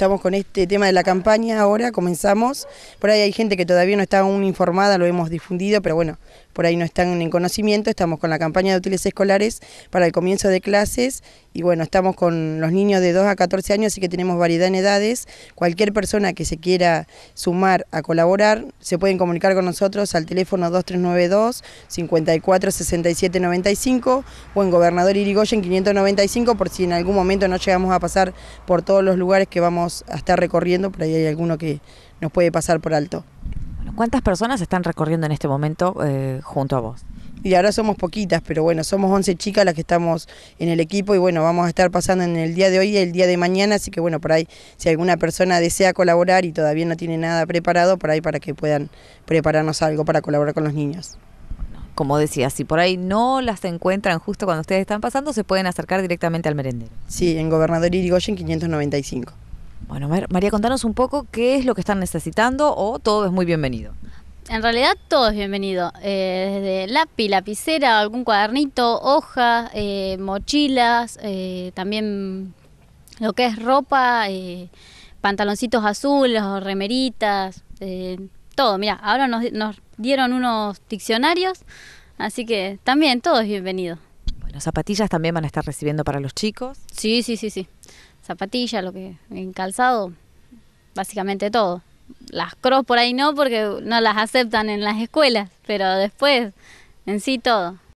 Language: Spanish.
estamos con este tema de la campaña ahora, comenzamos. Por ahí hay gente que todavía no está aún informada, lo hemos difundido, pero bueno, por ahí no están en conocimiento. Estamos con la campaña de útiles escolares para el comienzo de clases y bueno, estamos con los niños de 2 a 14 años, así que tenemos variedad en edades. Cualquier persona que se quiera sumar a colaborar, se pueden comunicar con nosotros al teléfono 2392 546795 o en Gobernador Irigoyen 595 por si en algún momento no llegamos a pasar por todos los lugares que vamos a estar recorriendo, por ahí hay alguno que nos puede pasar por alto. ¿Cuántas personas están recorriendo en este momento eh, junto a vos? Y ahora somos poquitas, pero bueno, somos 11 chicas las que estamos en el equipo y bueno, vamos a estar pasando en el día de hoy y el día de mañana, así que bueno, por ahí si alguna persona desea colaborar y todavía no tiene nada preparado, por ahí para que puedan prepararnos algo para colaborar con los niños como decía, si por ahí no las encuentran justo cuando ustedes están pasando, se pueden acercar directamente al merendero. Sí, en Gobernador Irigoyen 595. Bueno, María, contanos un poco qué es lo que están necesitando o todo es muy bienvenido. En realidad todo es bienvenido, eh, desde lápiz, lapicera, algún cuadernito, hojas, eh, mochilas, eh, también lo que es ropa, pantaloncitos azules o remeritas, todo. Mira, ahora nos, nos dieron unos diccionarios, así que también todo es bienvenido. Bueno, zapatillas también van a estar recibiendo para los chicos. Sí, sí, sí, sí zapatillas, lo que en calzado, básicamente todo. Las cross por ahí no porque no las aceptan en las escuelas, pero después en sí todo.